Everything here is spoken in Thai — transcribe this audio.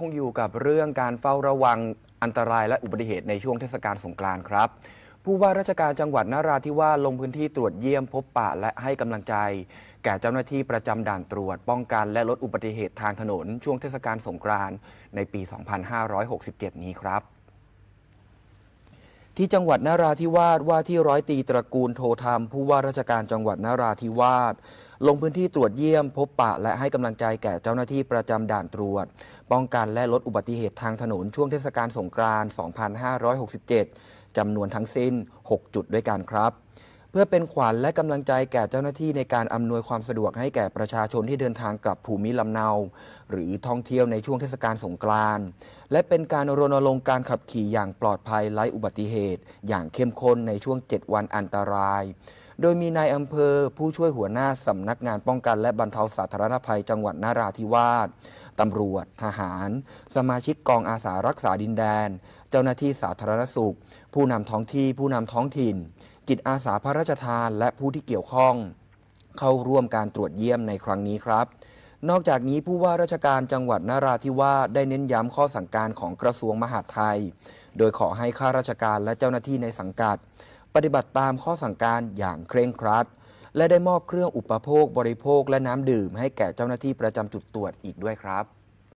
คงอยู่กับเรื่องการเฝ้าระวังอันตรายและอุบัติเหตุในช่วงเทศกาลสงกรานต์ครับ ผู้ว่าราชการจังหวัดนาราธิวาสลงพื้นที่ตรวจเยี่ยมพบปะและให้กำลังใจ แก่เจ้าหน้าที่ประจำด่านตรวจป้องกันและลดอุบัติเหตุทางถนน ช่วงเทศกาลสงกรานต์ในปี 2567 นี้ครับที่จังหวัดนาราธิวาสว่าที่ร้อยตีตระกูลโทธรรม ผู้ว่าราชการจังหวัดนาราธิวาสลงพื้นที่ตรวจเยี่ยม พบปะ และให้กำลังใจแก่เจ้าหน้าที่ประจำด่านตรวจ ป้องกันและลดอุบัติเหตุทางถนน ช่วงเทศกาลสงกรานต์ 2567 จำนวนทั้งสิ้น 6 จุดด้วยกันครับเพื่อเป็นขวัญและกำลังใจแก่เจ้าหน้าที่ในการอำนวยความสะดวกให้แก่ประชาชนที่เดินทางกลับภูมิลำเนา หรือท่องเที่ยวในช่วงเทศกาลสงกรานต์และเป็นการรณรงค์การขับขี่อย่างปลอดภัยไร้อุบัติเหตุ อย่างเข้มข้นในช่วง 7 วันอันตราย โดยมีนายอำเภอผู้ช่วยหัวหน้าสำนักงานป้องกันและบรรเทาสาธารณภัยจังหวัดนาราธิวาสตำรวจ ทหาร สมาชิกกองอาสารักษาดินแดน เจ้าหน้าที่สาธารณสุขผู้นำท้องที่ผู้นำท้องถิ่นจิตอาสาพระราชทานและผู้ที่เกี่ยวข้อง เข้าร่วมการตรวจเยี่ยมในครั้งนี้ครับ นอกจากนี้ผู้ว่าราชการจังหวัดนาราธิวาสได้เน้นย้ำข้อสั่งการของกระทรวงมหาดไทย โดยขอให้ข้าราชการและเจ้าหน้าที่ในสังกัด ปฏิบัติตามข้อสั่งการอย่างเคร่งครัด และได้มอบเครื่องอุปโภค บริโภค และน้ำดื่มให้แก่เจ้าหน้าที่ประจำจุดตรวจอีกด้วยครับ